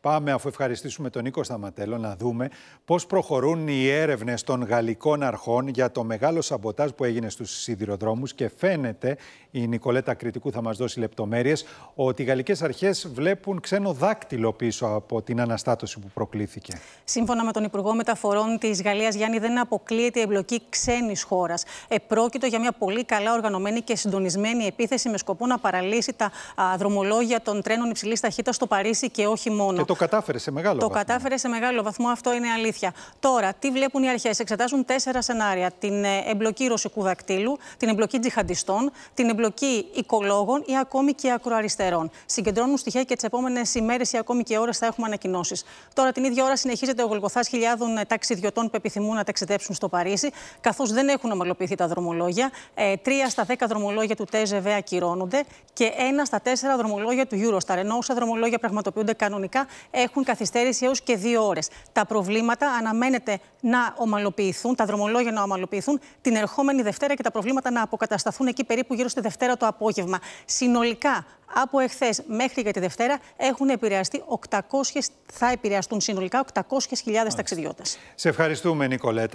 Πάμε, αφού ευχαριστήσουμε τον Νίκο Σταματέλο, να δούμε πώς προχωρούν οι έρευνες των γαλλικών αρχών για το μεγάλο σαμποτάζ που έγινε στους σιδηροδρόμους. Και φαίνεται, η Νικολέτα Κρητικού θα μας δώσει λεπτομέρειες, ότι οι γαλλικές αρχές βλέπουν ξένο δάκτυλο πίσω από την αναστάτωση που προκλήθηκε. Σύμφωνα με τον Υπουργό Μεταφορών της Γαλλίας, Γιάννη, δεν αποκλείεται η εμπλοκή ξένης χώρας. Επρόκειτο για μια πολύ καλά οργανωμένη και συντονισμένη επίθεση με σκοπό να παραλύσει τα δρομολόγια των τρένων υψηλής ταχύτητας στο Παρίσι και όχι μόνο το κατάφερε σε μεγάλο το βαθμό. Το κατάφερε σε μεγάλο βαθμό, αυτό είναι αλήθεια. Τώρα, τι βλέπουν οι αρχές. Εξετάζουν τέσσερα σενάρια. Την ε, εμπλοκή ρωσικού δακτύλου, την εμπλοκή τζιχαντιστών, την εμπλοκή οικολόγων ή ακόμη και ακροαριστερών. Συγκεντρώνουν στοιχεία και τις επόμενες ημέρες ή ακόμη και ώρες θα έχουμε ανακοινώσεις. Τώρα, την ίδια ώρα συνεχίζεται ο γολγοθά χιλιάδων ε, ταξιδιωτών που επιθυμούν να ταξιδέψουν στο Παρίσι, καθώς δεν έχουν ομαλοποιηθεί τα δρομολόγια. Ε, τρία στα δέκα δρομολόγια του Τέζεβέ ακυρώνονται και ένα στα τέσσερα δρομολόγια του Eurostar. Ενώ όσα δρομολόγια πραγματοποιούνται κανονικά έχουν καθυστέρηση έως και δύο ώρες. Τα προβλήματα αναμένεται να ομαλοποιηθούν, τα δρομολόγια να ομαλοποιηθούν την ερχόμενη Δευτέρα και τα προβλήματα να αποκατασταθούν εκεί περίπου γύρω στη Δευτέρα το απόγευμα. Συνολικά από εχθές μέχρι και τη Δευτέρα έχουν επηρεαστεί 800, θα επηρεαστούν συνολικά 800.000 ταξιδιώτες. Σε ευχαριστούμε, Νικολέτα.